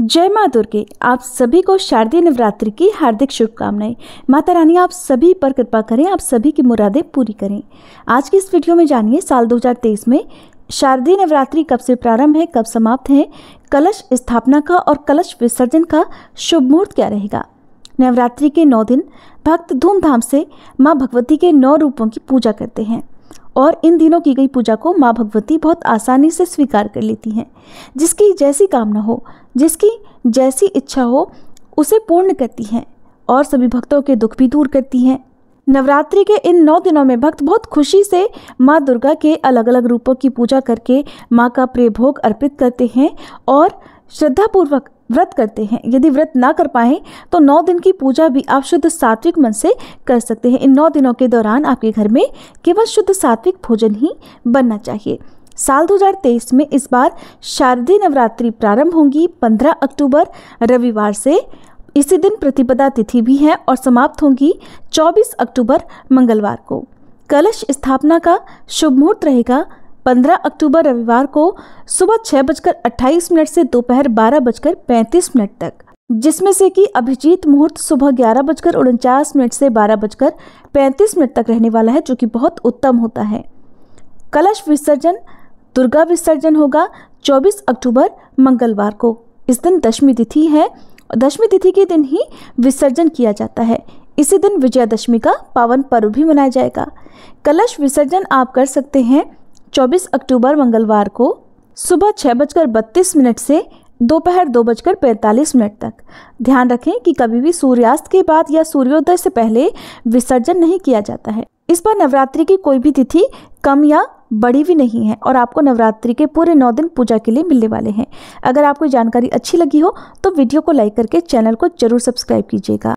जय माँ दुर्गे आप सभी को शारदीय नवरात्रि की हार्दिक शुभकामनाएं माता रानी आप सभी पर कृपा करें आप सभी की मुरादें पूरी करें आज की इस वीडियो में जानिए साल 2023 में शारदीय नवरात्रि कब से प्रारंभ है कब समाप्त है कलश स्थापना का और कलश विसर्जन का शुभ मुहूर्त क्या रहेगा नवरात्रि के नौ दिन भक्त धूमधाम से माँ भगवती के नौ रूपों की पूजा करते हैं और इन दिनों की गई पूजा को माँ भगवती बहुत आसानी से स्वीकार कर लेती हैं जिसकी जैसी कामना हो जिसकी जैसी इच्छा हो उसे पूर्ण करती हैं और सभी भक्तों के दुख भी दूर करती हैं नवरात्रि के इन नौ दिनों में भक्त बहुत खुशी से माँ दुर्गा के अलग अलग रूपों की पूजा करके माँ का प्रिय भोग अर्पित करते हैं और श्रद्धापूर्वक व्रत करते हैं यदि व्रत ना कर पाए तो नौ दिन की पूजा भी आप शुद्ध सात्विक मन से कर सकते हैं इन नौ दिनों के दौरान आपके घर में केवल शुद्ध सात्विक भोजन ही बनना चाहिए साल 2023 में इस बार शारदीय नवरात्रि प्रारंभ होंगी 15 अक्टूबर रविवार से इसी दिन प्रतिपदा तिथि भी है और समाप्त होंगी 24 अक्टूबर मंगलवार को कलश स्थापना का शुभ मुहूर्त रहेगा 15 अक्टूबर रविवार को सुबह छह बजकर अट्ठाईस मिनट से दोपहर बारह बजकर पैंतीस मिनट तक जिसमें से कि अभिजीत मुहूर्त सुबह ग्यारह बजकर उनचास मिनट से बारह बजकर पैंतीस मिनट तक रहने वाला है जो कि बहुत उत्तम होता है कलश विसर्जन दुर्गा विसर्जन होगा 24 अक्टूबर मंगलवार को इस दिन दशमी तिथि है दशमी तिथि के दिन ही विसर्जन किया जाता है इसी दिन विजयादशमी का पावन पर्व भी मनाया जाएगा कलश विसर्जन आप कर सकते हैं 24 अक्टूबर मंगलवार को सुबह छः बजकर बत्तीस मिनट से दोपहर दो बजकर पैंतालीस मिनट तक ध्यान रखें कि कभी भी सूर्यास्त के बाद या सूर्योदय से पहले विसर्जन नहीं किया जाता है इस बार नवरात्रि की कोई भी तिथि कम या बड़ी भी नहीं है और आपको नवरात्रि के पूरे नौ दिन पूजा के लिए मिलने वाले हैं अगर आपको जानकारी अच्छी लगी हो तो वीडियो को लाइक करके चैनल को जरूर सब्सक्राइब कीजिएगा